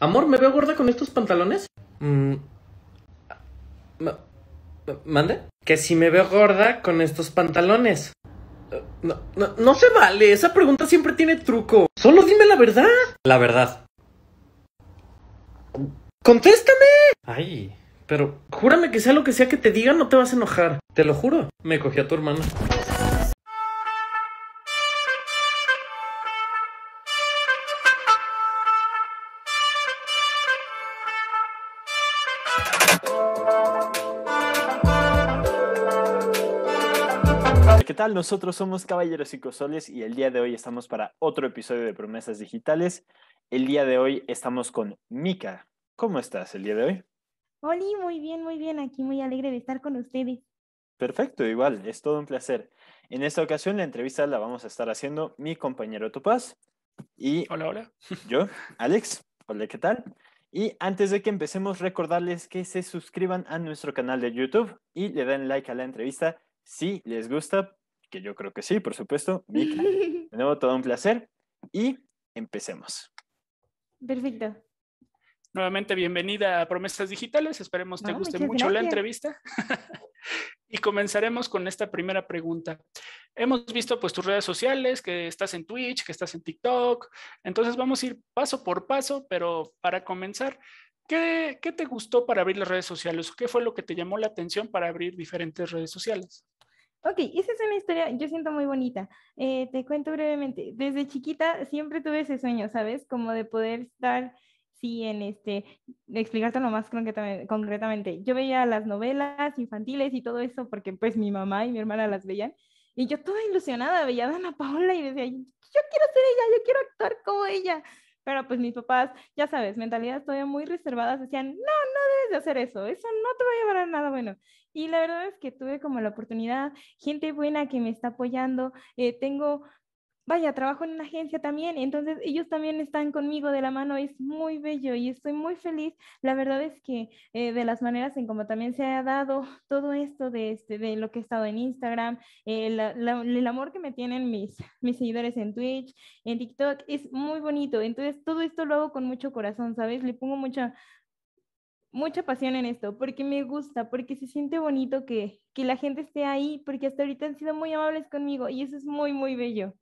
Amor, ¿me veo gorda con estos pantalones? Mm. ¿Mande? Que si me veo gorda con estos pantalones. No, se vale, esa pregunta siempre tiene truco. Solo dime la verdad. La verdad. ¡Contéstame! Ay, pero júrame que sea lo que sea que te diga, no te vas a enojar. Te lo juro. Me cogí a tu hermano. tal? Nosotros somos Caballeros Psicosoles y el día de hoy estamos para otro episodio de Promesas Digitales. El día de hoy estamos con Mika. ¿Cómo estás el día de hoy? Hola, muy bien, muy bien. Aquí muy alegre de estar con ustedes. Perfecto, igual, es todo un placer. En esta ocasión la entrevista la vamos a estar haciendo mi compañero Topaz y... Hola, hola. Yo, Alex. Hola, ¿qué tal? Y antes de que empecemos, recordarles que se suscriban a nuestro canal de YouTube y le den like a la entrevista si les gusta, que yo creo que sí, por supuesto. de nuevo, todo un placer y empecemos. Perfecto. Nuevamente, bienvenida a Promesas Digitales. Esperemos te guste mucho la entrevista. y comenzaremos con esta primera pregunta. Hemos visto pues tus redes sociales, que estás en Twitch, que estás en TikTok. Entonces vamos a ir paso por paso, pero para comenzar, ¿qué, qué te gustó para abrir las redes sociales? ¿Qué fue lo que te llamó la atención para abrir diferentes redes sociales? Ok, esa es una historia, yo siento muy bonita. Eh, te cuento brevemente. Desde chiquita siempre tuve ese sueño, ¿sabes? Como de poder estar, sí, en este, explicártelo más concretamente. Yo veía las novelas infantiles y todo eso porque pues mi mamá y mi hermana las veían. Y yo toda ilusionada veía a Ana Paola y decía, yo quiero ser ella, yo quiero actuar como ella. Pero pues mis papás, ya sabes, mentalidad todavía muy reservadas, decían, no, no debes de hacer eso, eso no te va a llevar a nada bueno. Y la verdad es que tuve como la oportunidad, gente buena que me está apoyando, eh, tengo vaya, trabajo en una agencia también, entonces ellos también están conmigo de la mano, es muy bello y estoy muy feliz. La verdad es que eh, de las maneras en como también se ha dado todo esto de, este, de lo que he estado en Instagram, eh, el amor que me tienen mis, mis seguidores en Twitch, en TikTok, es muy bonito. Entonces todo esto lo hago con mucho corazón, ¿sabes? Le pongo mucha, mucha pasión en esto, porque me gusta, porque se siente bonito que, que la gente esté ahí, porque hasta ahorita han sido muy amables conmigo y eso es muy, muy bello.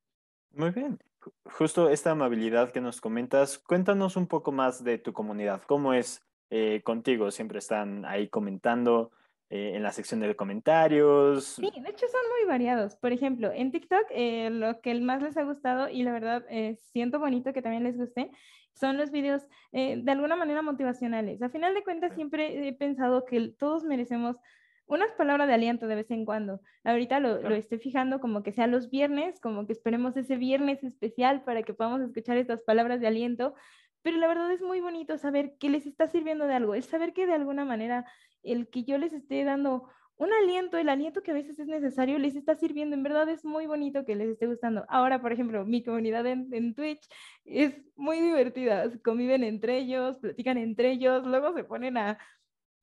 Muy bien. Justo esta amabilidad que nos comentas, cuéntanos un poco más de tu comunidad. ¿Cómo es eh, contigo? Siempre están ahí comentando eh, en la sección de comentarios. Sí, de hecho son muy variados. Por ejemplo, en TikTok eh, lo que más les ha gustado y la verdad siento bonito que también les guste son los videos de alguna manera motivacionales. A final de cuentas siempre he pensado que todos merecemos unas palabras de aliento de vez en cuando. Ahorita lo, estoy fijando como que sea los viernes, como que esperemos ese viernes especial para que podamos escuchar estas palabras de aliento. Pero la verdad es muy bonito saber que les está sirviendo de algo, Es saber que de alguna manera el que yo les esté dando un aliento, el aliento que a veces es necesario, les está sirviendo. En verdad es muy bonito que les esté gustando. Ahora, por ejemplo, mi comunidad en, en Twitch es muy divertida. Conviven entre ellos, platican entre ellos, luego se ponen a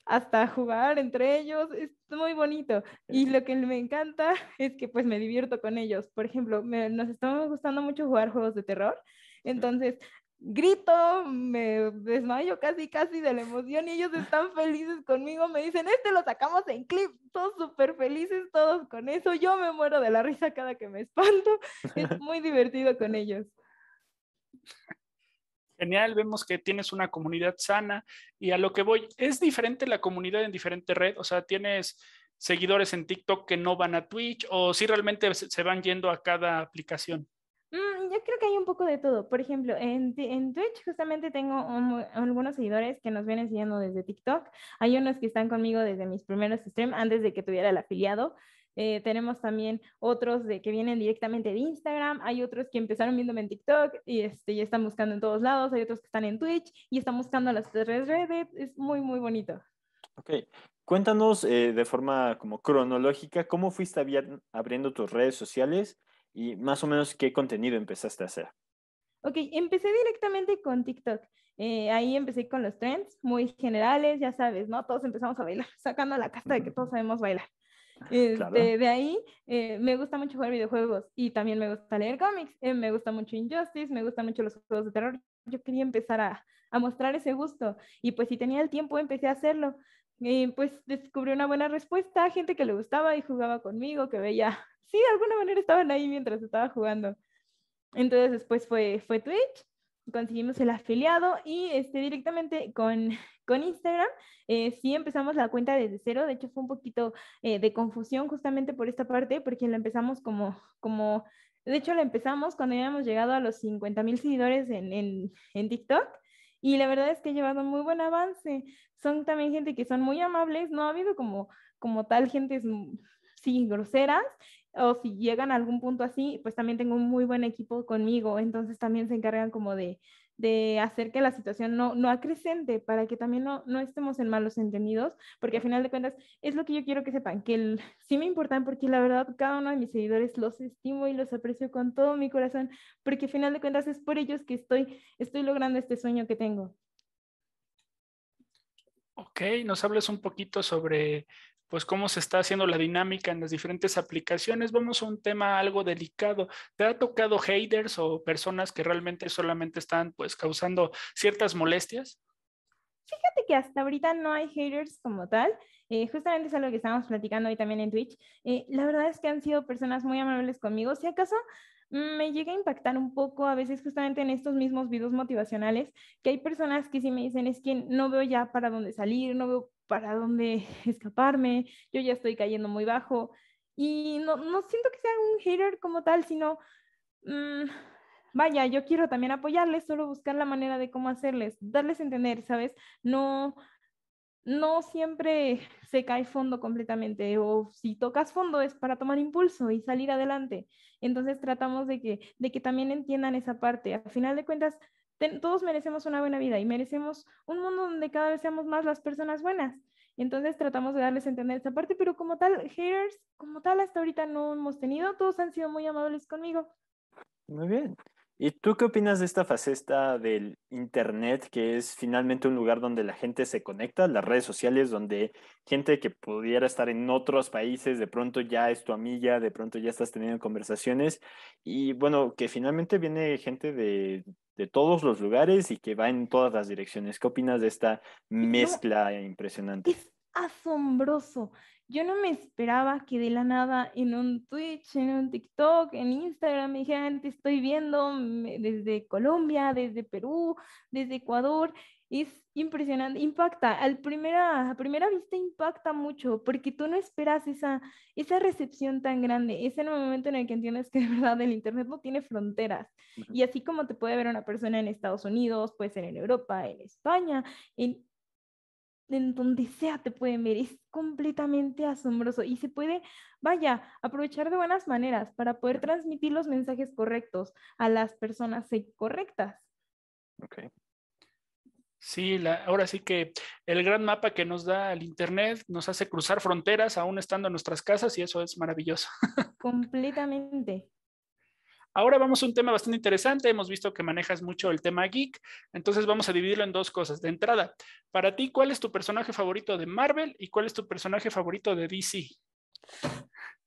hasta jugar entre ellos, es muy bonito. Y lo que me encanta es que pues me divierto con ellos. Por ejemplo, nos estamos gustando mucho jugar juegos de terror. Entonces, grito, me desmayo casi, casi de la emoción y ellos están felices conmigo, me dicen, este lo sacamos en clip, todos súper felices, todos con eso, yo me muero de la risa cada que me espanto, es muy divertido con ellos genial, vemos que tienes una comunidad sana y a lo que voy, es diferente la comunidad en diferente red, o sea, tienes seguidores en TikTok que no van a Twitch o si realmente se van yendo a cada aplicación. Mm, yo creo que hay un poco de todo. Por ejemplo, en, Twitch justamente tengo algunos seguidores que nos vienen siguiendo desde TikTok. Hay unos que están conmigo desde mis primeros streams, antes de que tuviera el afiliado. Eh, tenemos también otros de, que vienen directamente de Instagram, hay otros que empezaron viéndome en TikTok y, este, ya están buscando en todos lados, hay otros que están en Twitch y están buscando las tres redes, es muy, muy bonito. Ok, cuéntanos eh, de forma como cronológica, ¿cómo fuiste abriendo tus redes sociales y más o menos qué contenido empezaste a hacer? Ok, empecé directamente con TikTok. Eh, ahí empecé con los trends muy generales, ya sabes, ¿no? Todos empezamos a bailar, sacando la casta de que todos sabemos bailar. Este, de ahí eh, me gusta mucho jugar videojuegos y también me gusta leer cómics, eh, me gusta mucho Injustice, me gustan mucho los juegos de terror. Yo quería empezar a, mostrar ese gusto y pues si tenía el tiempo empecé a hacerlo. Y pues descubrí una buena respuesta, gente que le gustaba y jugaba conmigo, que veía, sí, de alguna manera estaban ahí mientras estaba jugando. Entonces después fue, fue Twitch conseguimos el afiliado y este, directamente con, con Instagram, eh, sí empezamos la cuenta desde cero, de hecho fue un poquito eh, de confusión justamente por esta parte, porque la empezamos como, como de hecho la empezamos cuando habíamos llegado a los 50 mil seguidores en, en, en TikTok, y la verdad es que ha llevado muy buen avance. Son también gente que son muy amables, no ha habido como, como tal gentes, mm, sí, groseras, o si llegan a algún punto así, pues también tengo un muy buen equipo conmigo, entonces también se encargan como de, hacer que la situación no, no acrecente para que también no, no estemos en malos entendidos, porque al final de cuentas es lo que yo quiero que sepan, que sí me importan porque la verdad cada uno de mis seguidores los estimo y los aprecio con todo mi corazón, porque al final de cuentas es por ellos que estoy, estoy logrando este sueño que tengo. Ok, nos hablas un poquito sobre pues cómo se está haciendo la dinámica en las diferentes aplicaciones. Vamos a un tema algo delicado. ¿Te ha tocado haters o personas que realmente solamente están pues causando ciertas molestias? Fíjate que hasta ahorita no hay haters como tal. Eh, justamente es algo que estábamos platicando hoy también en Twitch. Eh, la verdad es que han sido personas muy amables conmigo. Si acaso mm, me llega a impactar un poco a veces justamente en estos mismos videos motivacionales, que hay personas que sí me dicen es que no veo ya para dónde salir, no veo para dónde escaparme, yo ya estoy cayendo muy bajo. Y no, siento que sea un hater como tal, sino, mm, vaya, yo quiero también apoyarles, solo buscar la manera de cómo hacerles, darles a entender, ¿sabes? No, no siempre se cae fondo completamente o si tocas fondo es para tomar impulso y salir adelante. Entonces tratamos de que, de que también entiendan esa parte. Al final de cuentas, todos merecemos una buena vida y merecemos un mundo donde cada vez seamos más las personas buenas. Y Entonces tratamos de darles a entender esa parte, pero como tal, haters, como tal, hasta ahorita no hemos tenido, todos han sido muy amables conmigo. Muy bien. ¿Y tú qué opinas de esta faceta del Internet, que es finalmente un lugar donde la gente se conecta, las redes sociales, donde gente que pudiera estar en otros países, de pronto ya es tu amiga, de pronto ya estás teniendo conversaciones, y bueno, que finalmente viene gente de de todos los lugares y que va en todas las direcciones. ¿Qué opinas de esta mezcla impresionante? Es asombroso. Yo no me esperaba que de la nada en un Twitch, en un TikTok, en Instagram me dijeran, te estoy viendo desde Colombia, desde Perú, desde Ecuador es impresionante, impacta, al primera, a primera vista impacta mucho, porque tú no esperas esa, esa recepción tan grande, es en el momento en el que entiendes que de verdad el Internet no tiene fronteras, y así como te puede ver una persona en Estados Unidos, puede ser en Europa, en España, en, en donde sea te pueden ver, es completamente asombroso y se puede, vaya, aprovechar de buenas maneras para poder transmitir los mensajes correctos a las personas correctas. Ok. Sí, ahora sí que el gran mapa que nos da el Internet nos hace cruzar fronteras aún estando en nuestras casas y eso es maravilloso. Completamente. Ahora vamos a un tema bastante interesante. Hemos visto que manejas mucho el tema geek, entonces vamos a dividirlo en dos cosas. De entrada, para ti, ¿cuál es tu personaje favorito de Marvel y cuál es tu personaje favorito de DC? Esa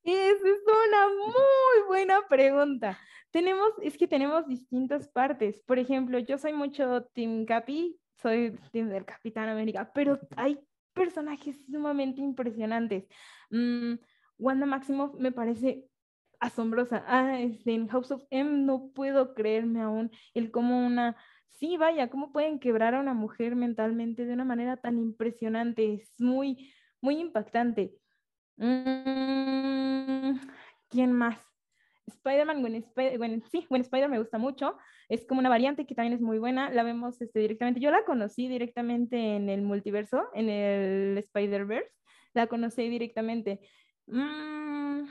es una muy buena pregunta. Tenemos, es que tenemos distintas partes. Por ejemplo, yo soy mucho Tim Capi, soy del Capitán América, pero hay personajes sumamente impresionantes. Mm, Wanda Maximoff me parece asombrosa. Ah, este, en House of M no puedo creerme aún el cómo una... Sí, vaya, cómo pueden quebrar a una mujer mentalmente de una manera tan impresionante. Es muy, muy impactante. Mm, ¿Quién más? Spider-Man, Gwen, Spider sí, Gwen Spider me gusta mucho, es como una variante que también es muy buena, la vemos este, directamente, yo la conocí directamente en el multiverso, en el Spider-Verse, la conocí directamente. mmm...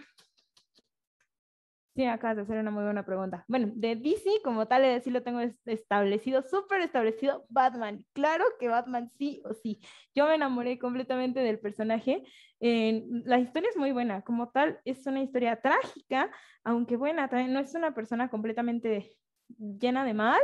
Sí, acabas de hacer una muy buena pregunta. Bueno, de DC como tal, sí lo tengo establecido, súper establecido, Batman. Claro que Batman sí o sí. Yo me enamoré completamente del personaje. la historia es muy buena, como tal, es una historia trágica, aunque buena, también no es una persona completamente llena de mal.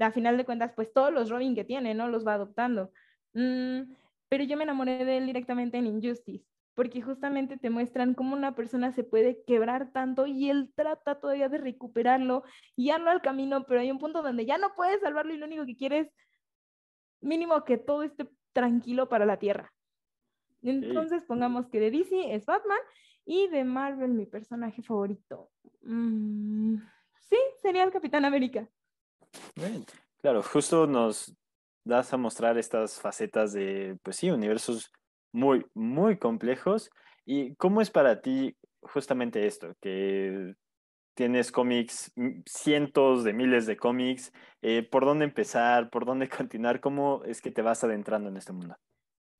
A final de cuentas, pues todos los Robin que tiene, ¿no? Los va adoptando. Mm, pero yo me enamoré de él directamente en Injustice porque justamente te muestran cómo una persona se puede quebrar tanto y él trata todavía de recuperarlo y al camino, pero hay un punto donde ya no puedes salvarlo y lo único que quieres, mínimo que todo esté tranquilo para la Tierra. Entonces pongamos que de DC es Batman y de Marvel mi personaje favorito. Mm, sí, sería el Capitán América. Claro, justo nos das a mostrar estas facetas de, pues sí, universos muy, muy complejos. ¿Y cómo es para ti justamente esto, que tienes cómics, cientos de miles de cómics, eh, por dónde empezar, por dónde continuar, cómo es que te vas adentrando en este mundo?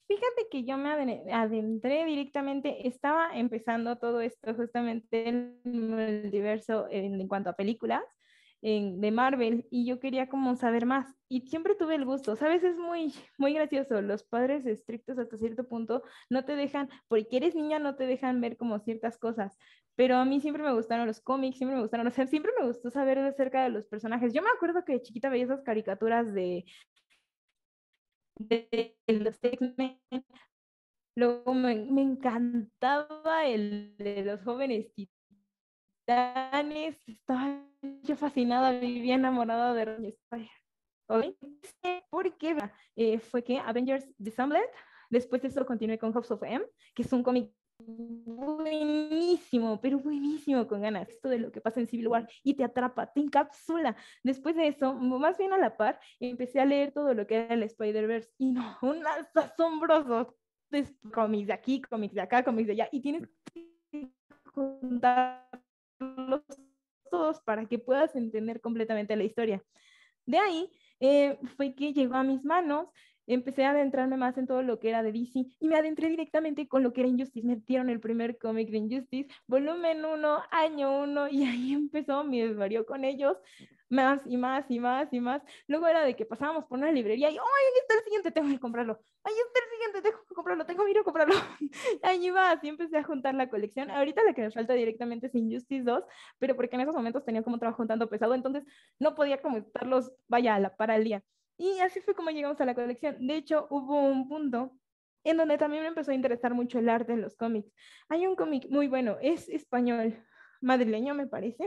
Fíjate que yo me adentré directamente, estaba empezando todo esto justamente en el universo en cuanto a películas, de Marvel y yo quería como saber más y siempre tuve el gusto, ¿sabes? Es muy, muy gracioso, los padres estrictos hasta cierto punto no te dejan, porque eres niña no te dejan ver como ciertas cosas, pero a mí siempre me gustaron los cómics, siempre me gustaron, o siempre me gustó saber acerca de los personajes. Yo me acuerdo que de chiquita veía esas caricaturas de, de los X-Men, me, encantaba el de los jóvenes estaba yo fascinada, vivía enamorada de Spider ¿Por qué? Eh, fue que Avengers Dissembled, después de eso continué con House of M, que es un cómic buenísimo, pero buenísimo con ganas, esto de lo que pasa en Civil War y te atrapa, te encapsula. Después de eso, más bien a la par, empecé a leer todo lo que era el Spider-Verse y no, unas asombroso cómics de aquí, cómics de acá, cómics de allá y tienes que contar todos para que puedas entender completamente la historia. De ahí eh, fue que llegó a mis manos, empecé a adentrarme más en todo lo que era de DC y me adentré directamente con lo que era Injustice. Me dieron el primer cómic de Injustice, volumen 1, año 1, y ahí empezó mi desvarío con ellos más y más y más y más. Luego era de que pasábamos por una librería y, ¡ay, ahí está el siguiente, tengo que comprarlo! ¡Ay, está el siguiente, tengo que comprarlo! ¡Tengo que ir a comprarlo! ahí va, así empecé a juntar la colección. Ahorita la que nos falta directamente es Injustice 2, pero porque en esos momentos tenía como trabajo juntando pesado, entonces no podía como estarlos, vaya, la para el día. Y así fue como llegamos a la colección. De hecho, hubo un punto en donde también me empezó a interesar mucho el arte en los cómics. Hay un cómic muy bueno, es español, madrileño me parece,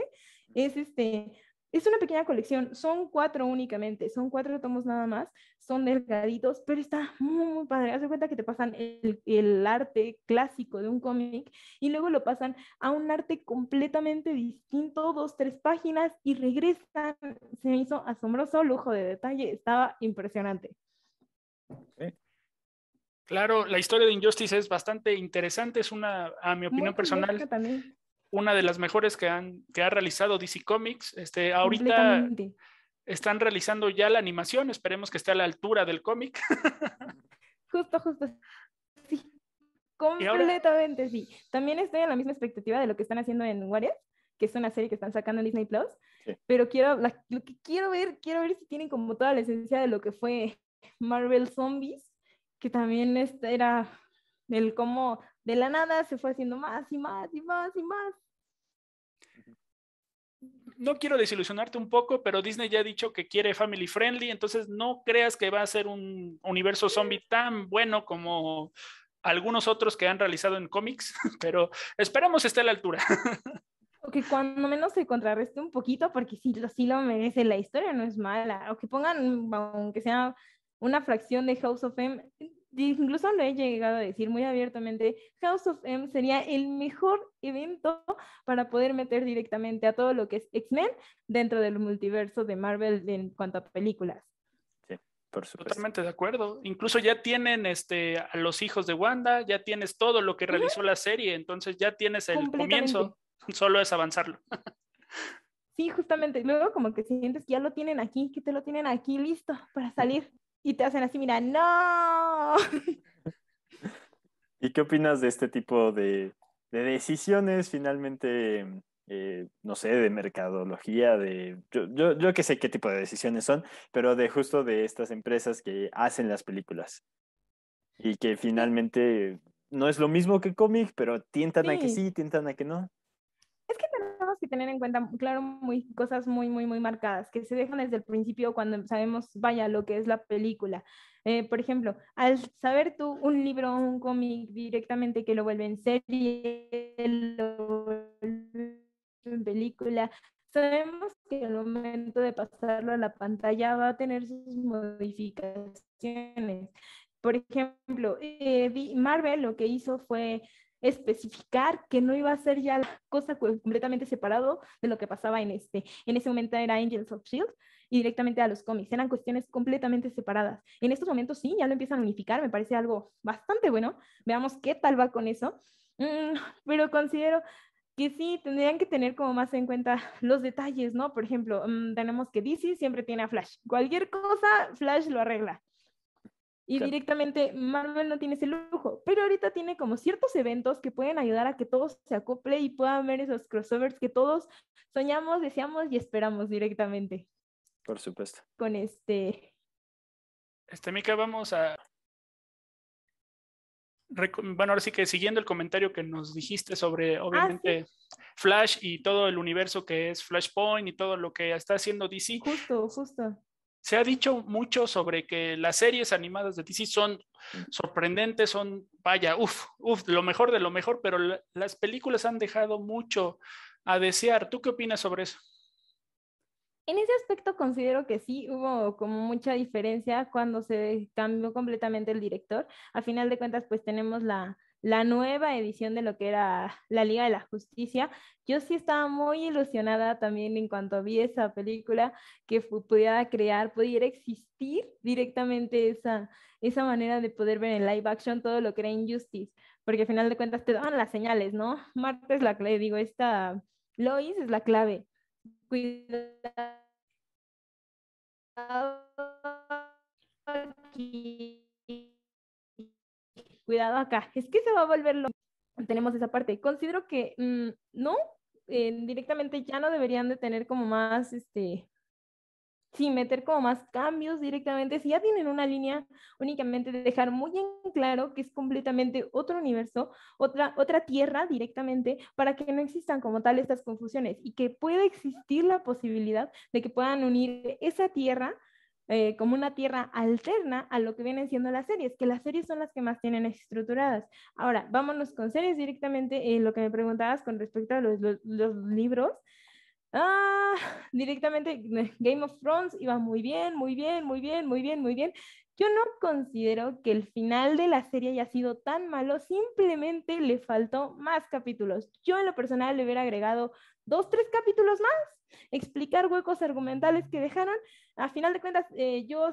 es este es una pequeña colección, son cuatro únicamente, son cuatro tomos nada más, son delgaditos, pero está muy, muy padre. Haz cuenta que te pasan el, arte clásico de un cómic y luego lo pasan a un arte completamente distinto, dos, tres páginas y regresan. Se me hizo asombroso, lujo de detalle, estaba impresionante. Claro, la historia de Injustice es bastante interesante, es una, a mi opinión personal, una de las mejores que, han, ha realizado DC Comics. Este, ahorita están realizando ya la animación, esperemos que esté a la altura del cómic. Justo, justo. Sí, completamente sí. También estoy en la misma expectativa de lo que están haciendo en Warriors que es una serie que están sacando en Disney Plus, pero quiero, lo que quiero ver, quiero ver si tienen como toda la esencia de lo que fue Marvel Zombies, que también este era el cómo de la nada se fue haciendo más y más y más y más. No quiero desilusionarte un poco, pero Disney ya ha dicho que quiere family friendly, entonces no creas que va a ser un universo zombie tan bueno como algunos otros que han realizado en cómics, pero esperamos esté a la altura. O que cuando menos se contrarreste un poquito, porque sí lo, sí lo merece, la historia no es mala. O que pongan, aunque sea una fracción de House of M, incluso lo he llegado a decir muy abiertamente, House of M sería el mejor evento para poder meter directamente a todo lo que es X-Men dentro del multiverso de Marvel en cuanto a películas. Sí, Totalmente de acuerdo. Incluso ya tienen este, a los hijos de Wanda, ya tienes todo lo que realizó la serie, entonces ya tienes el comienzo, solo es avanzarlo. Sí, justamente. Luego como que sientes que ya lo tienen aquí, que te lo tienen aquí listo para salir y te hacen así, mira, no. ¿Y qué opinas de este tipo de, decisiones finalmente, mm, eh, no sé, de mercadología, de yo, yo, que sé qué tipo de decisiones son, pero de justo de estas empresas que hacen las películas y que finalmente no es lo mismo que cómic, pero tientan a que sí, tientan a que no tener en cuenta, claro, muy, cosas muy, muy, muy marcadas, que se dejan desde el principio cuando sabemos, vaya, lo que es la película. Eh, por ejemplo, al saber tú un libro o un cómic directamente que lo vuelven serie, lo en película, sabemos que el momento de pasarlo a la pantalla va a tener sus modificaciones. Por ejemplo, eh, Marvel lo que hizo fue especificar que no iba a ser ya la cosa completamente separado de lo que pasaba en este. En ese momento era Angels of Shield y directamente a los cómics. Eran cuestiones completamente separadas. En estos momentos sí, ya lo empiezan a unificar, me parece algo bastante bueno. Veamos qué tal va con eso. Mm, pero considero que sí, tendrían que tener como más en cuenta los detalles, ¿no? Por ejemplo, mm, tenemos que DC siempre tiene a Flash. Cualquier cosa, Flash lo arregla. Y directamente Marvel no tiene ese lujo, pero ahorita tiene como ciertos eventos que pueden ayudar a que todos se acople y puedan ver esos crossovers que todos soñamos, deseamos y esperamos directamente. Por supuesto. Con este... Este, Mika, vamos a... Bueno, ahora sí que siguiendo el comentario que nos dijiste sobre, ah, obviamente, Flash y todo el universo que es Flashpoint y todo lo que está haciendo DC. Justo, justo se ha dicho mucho sobre que las series animadas de DC son sorprendentes, son, vaya, uff, uff, lo mejor de lo mejor, pero las películas han dejado mucho a desear. ¿Tú qué opinas sobre eso? En ese aspecto considero que sí hubo como mucha diferencia cuando se cambió completamente el director. A final de cuentas, pues tenemos la, la nueva edición de lo que era la Liga de la Justicia. Yo sí estaba muy ilusionada también en cuanto vi esa película, que pudiera crear, pudiera existir directamente esa, esa manera de poder ver en live action todo lo que era Injustice, porque al final de cuentas te dan las señales, ¿no? Marta es la clave, digo, esta Lois es la clave. Cuidado aquí cuidado acá, es que se va a volver mismo. Tenemos esa parte. Considero que mm, no, eh, directamente ya no deberían de tener como más, este, sí, meter como más cambios directamente. Si ya tienen una línea, únicamente dejar muy en claro que es completamente otro universo, otra, otra tierra directamente, para que no existan como tal estas confusiones y que pueda existir la posibilidad de que puedan unir esa tierra eh, como una tierra alterna a lo que vienen siendo las series, que las series son las que más tienen estructuradas. Ahora, vámonos con series directamente, eh, lo que me preguntabas con respecto a los, libros. Ah, directamente eh, Game of Thrones iba muy bien, muy bien, muy bien, muy bien, muy bien. Yo no considero que el final de la serie haya sido tan malo, simplemente le faltó más capítulos. Yo en lo personal le hubiera agregado dos, tres capítulos más, explicar huecos argumentales que dejaron, a final de cuentas, eh, yo,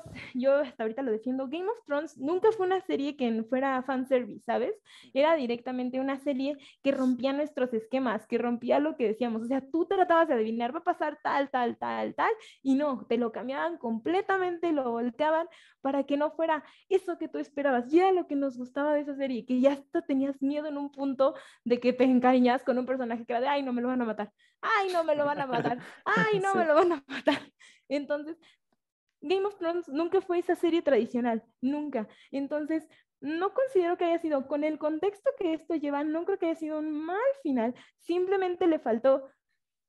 hasta ahorita lo defiendo, Game of Thrones nunca fue una serie que fuera service ¿sabes? Era directamente una serie que rompía nuestros esquemas, que rompía lo que decíamos, o sea, tú tratabas de adivinar, va a pasar tal, tal, tal, tal, y no, te lo cambiaban completamente, lo volteaban para que no fuera eso que tú esperabas, ya lo que nos gustaba de esa serie, que ya hasta tenías miedo en un punto de que te encariñas con un personaje que era de, ay, no me lo van a matar, ay, no me lo van a matar, ay, no me lo van a matar. Entonces, Game of Thrones nunca fue esa serie tradicional, nunca. Entonces, no considero que haya sido, con el contexto que esto lleva, no creo que haya sido un mal final, simplemente le faltó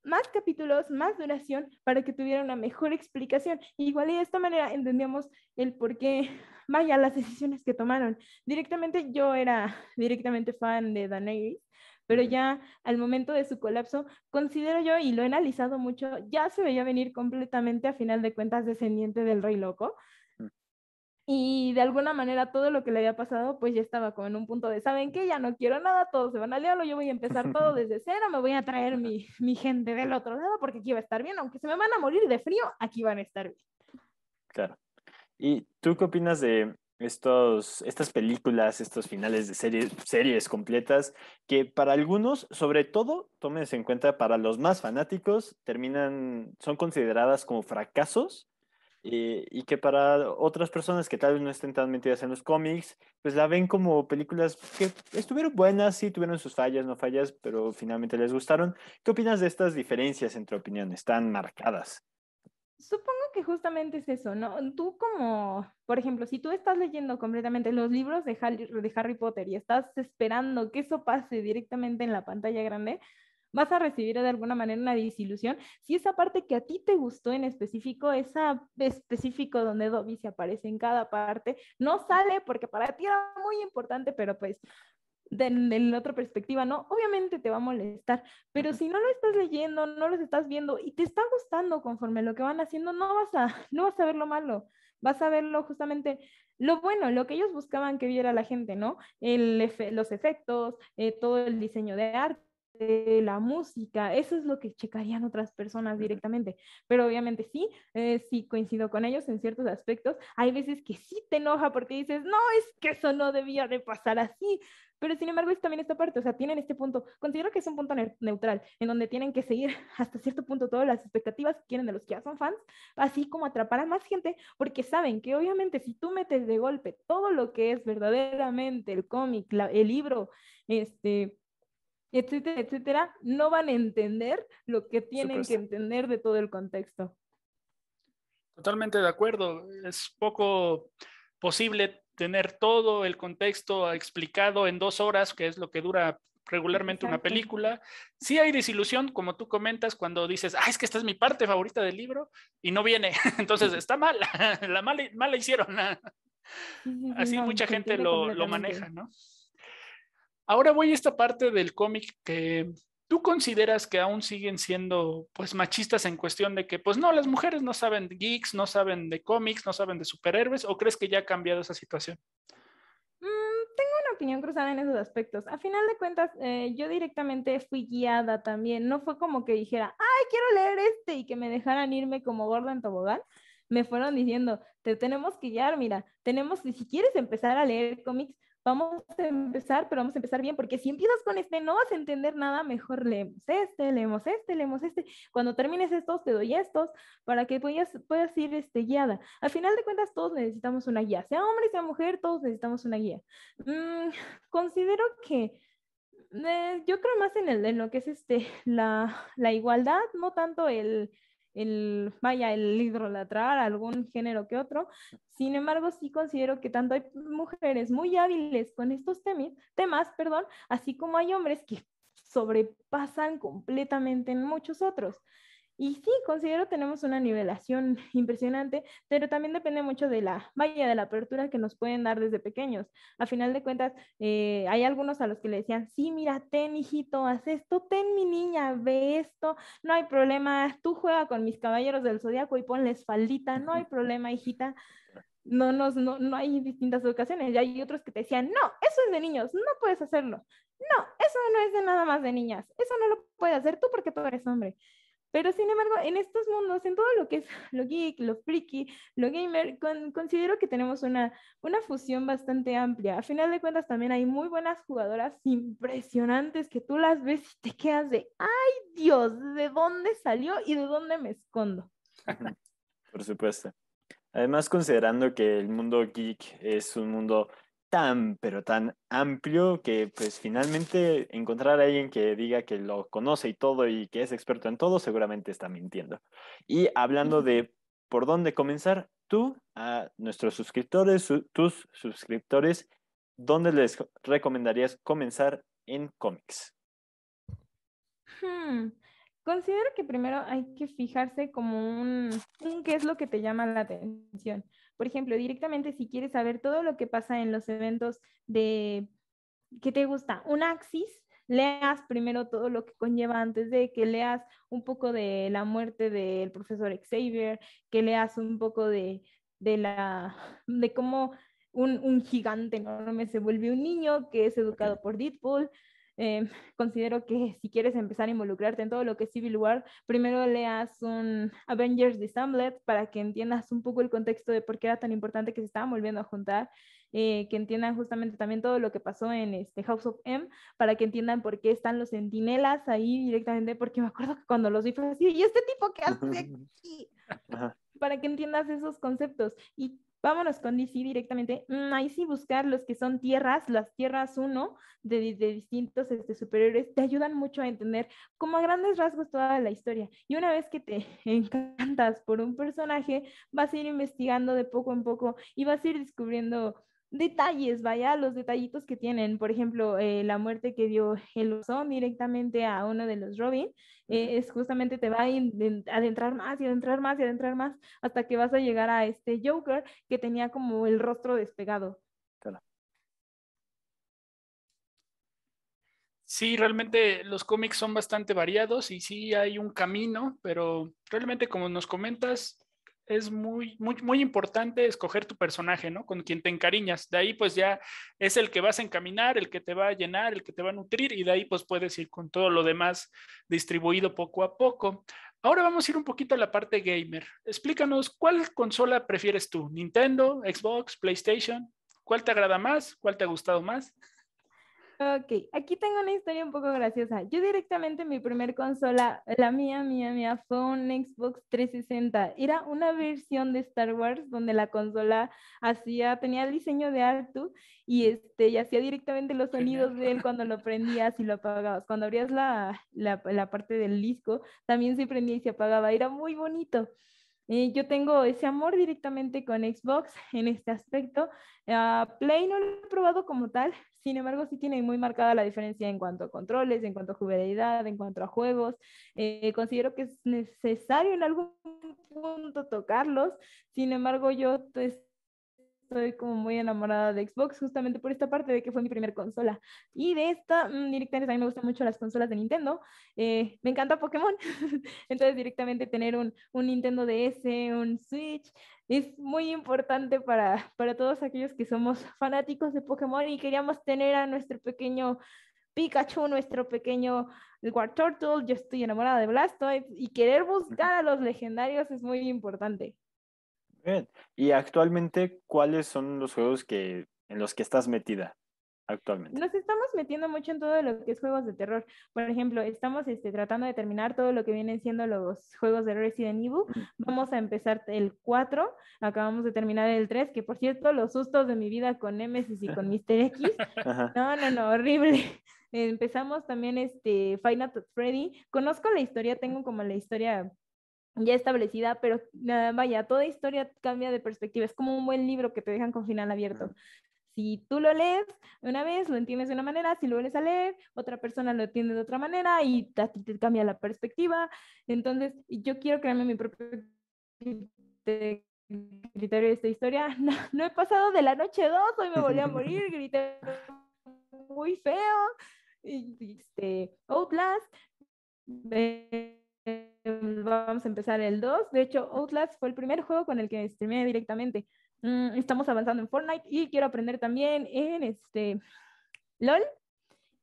más capítulos, más duración para que tuviera una mejor explicación. Igual y de esta manera entendíamos el por qué, vaya, las decisiones que tomaron. Directamente yo era directamente fan de Daenerys, pero ya al momento de su colapso, considero yo, y lo he analizado mucho, ya se veía venir completamente a final de cuentas descendiente del rey loco. Y de alguna manera todo lo que le había pasado, pues ya estaba como en un punto de, ¿saben qué? Ya no quiero nada, todos se van a diablo, yo voy a empezar todo desde cero, me voy a traer mi, mi gente del otro lado porque aquí va a estar bien, aunque se me van a morir de frío, aquí van a estar bien. Claro. ¿Y tú qué opinas de, estos, estas películas, estos finales de series, series completas, que para algunos, sobre todo, tómense en cuenta, para los más fanáticos, terminan, son consideradas como fracasos. Eh, y que para otras personas que tal vez no estén tan metidas en los cómics, pues la ven como películas que estuvieron buenas, sí tuvieron sus fallas, no fallas, pero finalmente les gustaron. ¿Qué opinas de estas diferencias entre opiniones tan marcadas? Supongo justamente es eso, ¿no? Tú como, por ejemplo, si tú estás leyendo completamente los libros de Harry, de Harry Potter y estás esperando que eso pase directamente en la pantalla grande, vas a recibir de alguna manera una disilusión. Si esa parte que a ti te gustó en específico, esa específico donde Dobby se aparece en cada parte, no sale porque para ti era muy importante, pero pues de, otra perspectiva, ¿no? Obviamente te va a molestar, pero si no lo estás leyendo, no los estás viendo y te está gustando conforme lo que van haciendo, no vas a, no vas a ver lo malo, vas a verlo justamente lo bueno, lo que ellos buscaban que viera la gente, ¿no? El los efectos, eh, todo el diseño de arte la música, eso es lo que checarían otras personas directamente. Pero obviamente sí, eh, sí coincido con ellos en ciertos aspectos. Hay veces que sí te enoja porque dices, no, es que eso no debía de pasar así, pero sin embargo, es también esta parte, o sea, tienen este punto, considero que es un punto neutral, en donde tienen que seguir hasta cierto punto todas las expectativas que tienen de los que ya son fans, así como atrapar a más gente, porque saben que obviamente si tú metes de golpe todo lo que es verdaderamente el cómic, el libro, este, etcétera, etcétera, no van a entender lo que tienen que entender de todo el contexto. Totalmente de acuerdo. Es poco posible tener todo el contexto explicado en dos horas, que es lo que dura regularmente una película. Sí hay desilusión, como tú comentas, cuando dices, ah, es que esta es mi parte favorita del libro y no viene. Entonces está mal, la mala, mala hicieron. Así mucha gente lo, lo, maneja, ¿no? Ahora voy a esta parte del cómic que ¿Tú consideras que aún siguen siendo pues machistas en cuestión de que pues no, las mujeres no saben de geeks, no saben de cómics, no saben de superhéroes o crees que ya ha cambiado esa situación? Mm, tengo una opinión cruzada en esos aspectos. A final de cuentas, eh, yo directamente fui guiada también. No fue como que dijera, ay, quiero leer este y que me dejaran irme como gorda en tobogán me fueron diciendo, te tenemos que guiar, mira, tenemos, si quieres empezar a leer cómics, vamos a empezar, pero vamos a empezar bien, porque si empiezas con este no vas a entender nada, mejor leemos este, leemos este, leemos este. Cuando termines estos, te doy estos para que puedas, puedas ir este, guiada. Al final de cuentas, todos necesitamos una guía, sea hombre, sea mujer, todos necesitamos una guía. Mm, considero que eh, yo creo más en, el, en lo que es este, la igualdad, no tanto el el, vaya, el hidrolatrar algún género que otro. Sin embargo, sí considero que tanto hay mujeres muy hábiles con estos temas, perdón, así como hay hombres que sobrepasan completamente en muchos otros. Y sí, considero tenemos una nivelación impresionante, pero también depende mucho de la, vaya, de la apertura que nos pueden dar desde pequeños. A final de cuentas, eh, hay algunos a los que le decían, sí, mira, ten hijito, haz esto, ten mi niña, ve esto, no hay problema, tú juega con mis caballeros del zodiaco y ponles faldita, no hay problema, hijita. No, no, no, no hay distintas ocasiones. Y hay otros que te decían, no, eso es de niños, no puedes hacerlo. No, eso no es de nada más de niñas, eso no lo puedes hacer tú porque tú eres hombre. Pero sin embargo, en estos mundos, en todo lo que es lo geek, lo freaky, lo gamer, considero que tenemos una, una fusión bastante amplia. A final de cuentas, también hay muy buenas jugadoras impresionantes que tú las ves y te quedas de, ay Dios, ¿de dónde salió y de dónde me escondo? Por supuesto. Además, considerando que el mundo geek es un mundo tan, pero tan amplio que pues finalmente encontrar a alguien que diga que lo conoce y todo y que es experto en todo, seguramente está mintiendo. Y hablando de por dónde comenzar, tú, a nuestros suscriptores, tus suscriptores, ¿dónde les recomendarías comenzar en cómics? Hmm. Considero que primero hay que fijarse como un, qué es lo que te llama la atención. Por ejemplo, directamente si quieres saber todo lo que pasa en los eventos de que te gusta, un axis, leas primero todo lo que conlleva antes de que leas un poco de la muerte del profesor Xavier, que leas un poco de, de la de cómo un, un, gigante enorme se vuelve un niño que es educado por Deadpool. Em, considero que si quieres empezar a involucrarte en todo lo que es Civil War, primero leas un Avengers Dissembled para que entiendas un poco el contexto de por qué era tan importante que se estaban volviendo a juntar, eh, que entiendan justamente también todo lo que pasó en este House of M, para que entiendan por qué están los sentinelas ahí directamente, porque me acuerdo que cuando los vi fue así, ¿y este tipo qué hace Para que entiendas esos conceptos. Y Vámonos con DC directamente. Mm, ahí sí buscar los que son tierras, las tierras uno de, de, distintos este, superiores, te ayudan mucho a entender como a grandes rasgos toda la historia. Y una vez que te encantas por un personaje, vas a ir investigando de poco en poco y vas a ir descubriendo detalles, vaya, los detallitos que tienen. Por ejemplo, eh, la muerte que dio el oso directamente a uno de los Robin, eh, es justamente te va a adentrar más y adentrar más y adentrar más hasta que vas a llegar a este Joker que tenía como el rostro despegado. Sí, realmente los cómics son bastante variados y sí hay un camino, pero realmente como nos comentas, es muy, muy, muy importante escoger tu personaje, ¿no? Con quien te encariñas. De ahí pues ya es el que vas a encaminar, el que te va a llenar, el que te va a nutrir y de ahí pues puedes ir con todo lo demás distribuido poco a poco. Ahora vamos a ir un poquito a la parte gamer. Explícanos, ¿cuál consola prefieres tú? ¿Nintendo, Xbox, PlayStation? ¿Cuál te agrada más? ¿Cuál te ha gustado más? Ok, aquí tengo una historia un poco graciosa. Yo directamente mi primer consola, la mía, mía, mía, fue un Xbox 360. Era una versión de Star Wars donde la consola hacía, tenía el diseño de Artu y este, hacía directamente los sonidos de él cuando lo prendías y lo apagabas. Cuando abrías la, la parte del disco, también se prendía y se apagaba. Era muy bonito yo tengo ese amor directamente con Xbox en este aspecto. Ah, Play no lo he probado como tal, sin embargo sí tiene muy marcada la diferencia en cuanto a controles, en cuanto a jugabilidad, en cuanto a juegos. Eh, considero que es necesario en algún punto tocarlos, sin embargo yo estoy pues, estoy como muy enamorada de Xbox justamente por esta parte de que fue mi primer consola. Y de esta, mm, directamente a mí me gustan mucho las consolas de Nintendo. Eh, me encanta Pokémon. Entonces directamente tener un, un, Nintendo DS, un Switch, es muy importante para, para todos aquellos que somos fanáticos de Pokémon y queríamos tener a nuestro pequeño Pikachu, nuestro pequeño Turtle, yo estoy enamorada de Blastoise y querer buscar a los legendarios es muy importante. Bien. Y actualmente, ¿cuáles son los juegos que, en los que estás metida? actualmente? Nos estamos metiendo mucho en todo lo que es juegos de terror. Por ejemplo, estamos este, tratando de terminar todo lo que vienen siendo los juegos de Resident Evil. Vamos a empezar el 4, acabamos de terminar el 3, que por cierto, los sustos de mi vida con Nemesis y con Mr. X, no, no, no, horrible. Empezamos también este Final Freddy. Conozco la historia, tengo como la historia ya establecida, pero vaya, toda historia cambia de perspectiva, es como un buen libro que te dejan con final abierto. Si tú lo lees una vez, lo entiendes de una manera, si lo vuelves a leer, otra persona lo entiende de otra manera y te cambia la perspectiva. Entonces, yo quiero crearme mi propio criterio de esta historia. No, he pasado de la noche 2, hoy me volví a morir, grité muy feo. Y, este, Outlast vamos a empezar el 2. De hecho, Outlast fue el primer juego con el que streamé directamente. Mm, estamos avanzando en Fortnite y quiero aprender también en este LOL.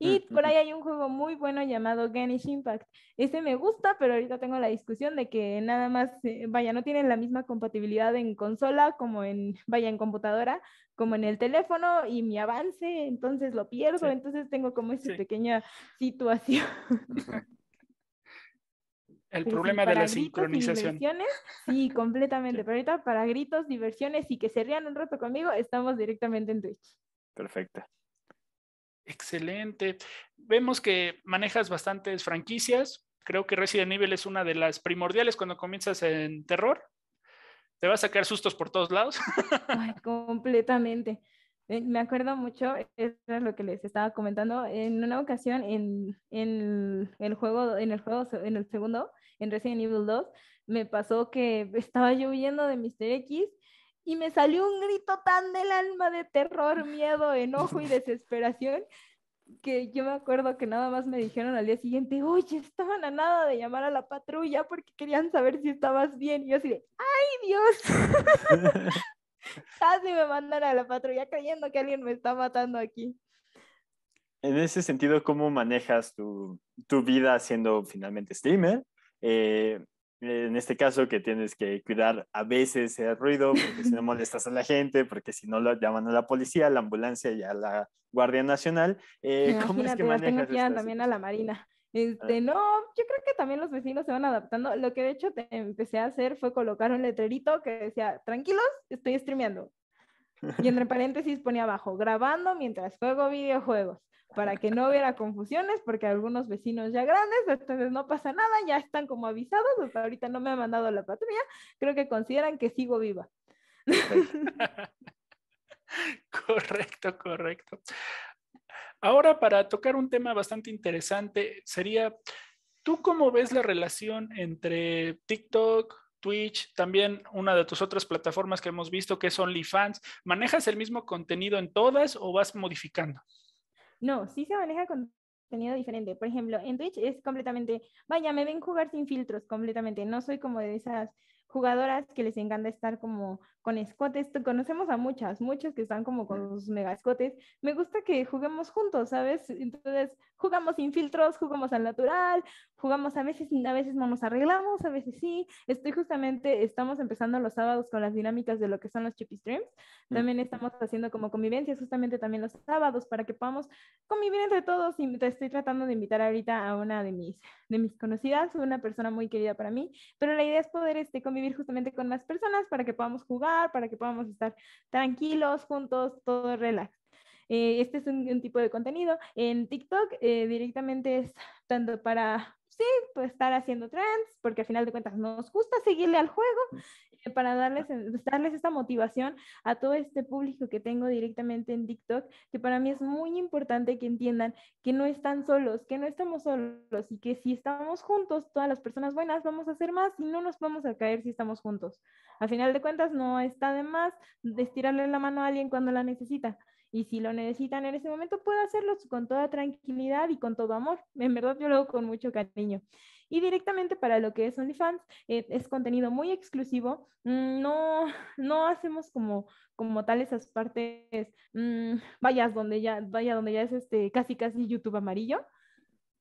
Y por ahí hay un juego muy bueno llamado Ganish Impact. Ese me gusta, pero ahorita tengo la discusión de que nada más, eh, vaya, no tienen la misma compatibilidad en consola como en, vaya, en computadora, como en el teléfono y mi avance, entonces lo pierdo, entonces tengo como esa pequeña situación. El problema de la sincronización. sí, completamente. Pero ahorita para gritos, diversiones y que se rían un rato conmigo, estamos directamente en Twitch. Perfecto. Excelente. Vemos que manejas bastantes franquicias. Creo que Resident Evil es una de las primordiales cuando comienzas en terror. Te vas a sacar sustos por todos lados. completamente. Eh, me acuerdo mucho, eso es lo que les estaba comentando, en una ocasión en, el juego, en el juego, en el segundo, en Resident Evil 2, me pasó que estaba yo huyendo de Mr. X y me salió un grito tan del alma de terror, miedo, enojo y desesperación que yo me acuerdo que nada más me dijeron al día siguiente, oye, estaban a nada de llamar a la patrulla porque querían saber si estabas bien. Y yo así de, ¡ay, Dios! Casi me mandan a la patrulla creyendo que alguien me está matando aquí. En ese sentido, ¿cómo manejas tu, tu vida siendo finalmente streamer? Eh, en este caso que tienes que cuidar a veces el ruido, porque si no molestas a la gente, porque si no lo llaman a la policía, a la ambulancia y a la Guardia Nacional. Eh, ¿Cómo es que manejas? también a la Marina. Este, ah. no, yo creo que también los vecinos se van adaptando. Lo que de hecho empecé a hacer fue colocar un letrerito que decía, tranquilos, estoy streameando. Y entre paréntesis ponía abajo, grabando mientras juego videojuegos, para que no hubiera confusiones, porque algunos vecinos ya grandes, entonces no pasa nada, ya están como avisados, hasta ahorita no me ha mandado la patrulla, creo que consideran que sigo viva. correcto, correcto. Ahora, para tocar un tema bastante interesante, sería, ¿tú cómo ves la relación entre TikTok, Twitch, también una de tus otras plataformas que hemos visto que es OnlyFans. ¿Manejas el mismo contenido en todas o vas modificando? No, sí se maneja contenido diferente. Por ejemplo, en Twitch es completamente, vaya, me ven jugar sin filtros completamente. No soy como de esas jugadoras que les encanta estar como con escotes. Conocemos a muchas, muchas que están como con sus mega escotes. Me gusta que juguemos juntos, ¿sabes? Entonces, jugamos sin filtros, jugamos al natural, jugamos a veces, a veces no nos arreglamos, a veces sí. Estoy justamente, estamos empezando los sábados con las dinámicas de lo que son los Chippy Streams. Mm. También estamos haciendo como convivencias justamente también los sábados para que podamos convivir entre todos y te estoy tratando de invitar ahorita a una de mis, de mis conocidas, una persona muy querida para mí, pero la idea es poder este, convivir justamente con más personas para que podamos jugar, para que podamos estar tranquilos, juntos, todo relax. Eh, este es un, tipo de contenido. En TikTok eh, directamente es tanto para sí, pues estar haciendo trends, porque al final de cuentas nos gusta seguirle al juego eh, para darles, pues, darles esta motivación a todo este público que tengo directamente en TikTok, que para mí es muy importante que entiendan que no están solos, que no estamos solos y que si estamos juntos, todas las personas buenas vamos a hacer más y no nos vamos a caer si estamos juntos. Al final de cuentas no está de más estirarle la mano a alguien cuando la necesita y si lo necesitan en ese momento, puedo hacerlo con toda tranquilidad y con todo amor. En verdad, yo lo hago con mucho cariño. Y directamente para lo que es OnlyFans, eh, es contenido muy exclusivo. Mm, no, no hacemos como, como tal esas partes, mm, vayas donde ya, vaya donde ya es este, casi casi YouTube amarillo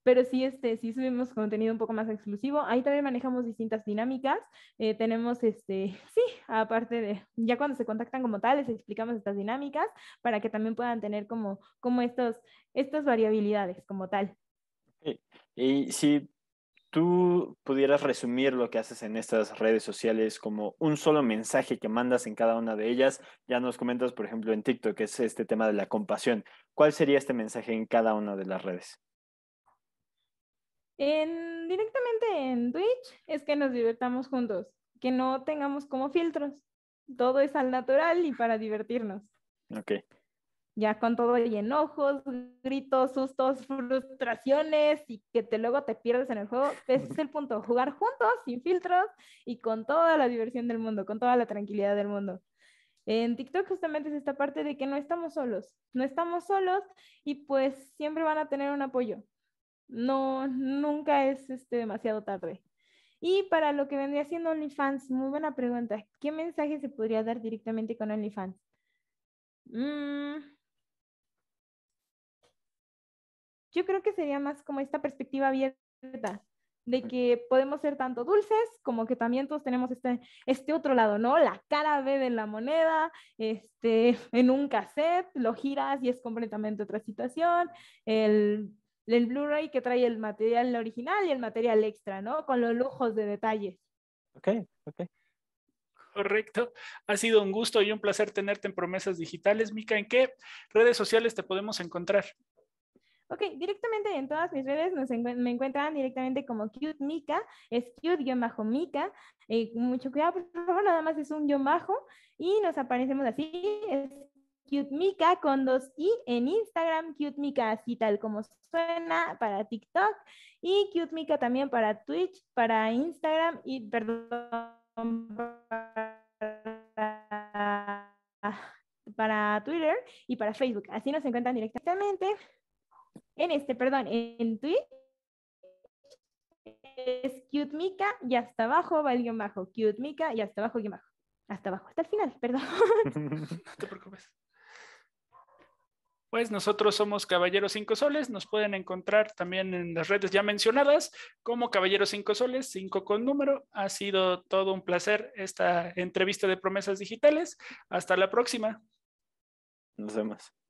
pero sí, este, subimos contenido un poco más exclusivo. Ahí también manejamos distintas dinámicas. Eh, tenemos, este, sí, aparte de, ya cuando se contactan como tales explicamos estas dinámicas para que también puedan tener como, estas variabilidades como tal. y si tú pudieras resumir lo que haces en estas redes sociales como un solo mensaje que mandas en cada una de ellas, ya nos comentas, por ejemplo, en TikTok, que es este tema de la compasión. ¿Cuál sería este mensaje en cada una de las redes? directamente en Twitch es que nos divertamos juntos, que no tengamos como filtros. Todo es al natural y para divertirnos. Ok. Ya con todo y enojos, gritos, sustos, frustraciones y que te, luego te pierdes en el juego. Ese es el punto, jugar juntos, sin filtros y con toda la diversión del mundo, con toda la tranquilidad del mundo. En TikTok justamente es esta parte de que no estamos solos, no estamos solos y pues siempre van a tener un apoyo no, nunca es este, demasiado tarde. Y para lo que vendría siendo OnlyFans, muy buena pregunta. ¿Qué mensaje se podría dar directamente con OnlyFans? Mm. Yo creo que sería más como esta perspectiva abierta de que podemos ser tanto dulces como que también todos tenemos este, este otro lado, ¿no? La cara B de la moneda, este, en un cassette, lo giras y es completamente otra situación, el el Blu-ray que trae el material original y el material extra, ¿no? Con los lujos de detalles. Ok, ok. Correcto. Ha sido un gusto y un placer tenerte en Promesas Digitales. Mica, ¿en qué redes sociales te podemos encontrar? Ok, directamente en todas mis redes me encuentran directamente como Cute Mika, es Cute-Mika. Eh, mucho cuidado, por favor, nada más es un yo bajo y nos aparecemos así. Es Cute Mika con dos i en Instagram, Cute Mika así tal como suena para TikTok y Cute Mika también para Twitch, para Instagram y perdón para, Twitter y para Facebook. Así nos encuentran directamente en este, perdón, en Twitch es cute Mika y hasta abajo va el guión bajo. Cute Mika y hasta abajo guión bajo. Hasta abajo, hasta el final, perdón. No te preocupes pues nosotros somos Caballeros Cinco Soles, nos pueden encontrar también en las redes ya mencionadas como Caballeros Cinco Soles, cinco con número. Ha sido todo un placer esta entrevista de promesas digitales. Hasta la próxima. Nos vemos.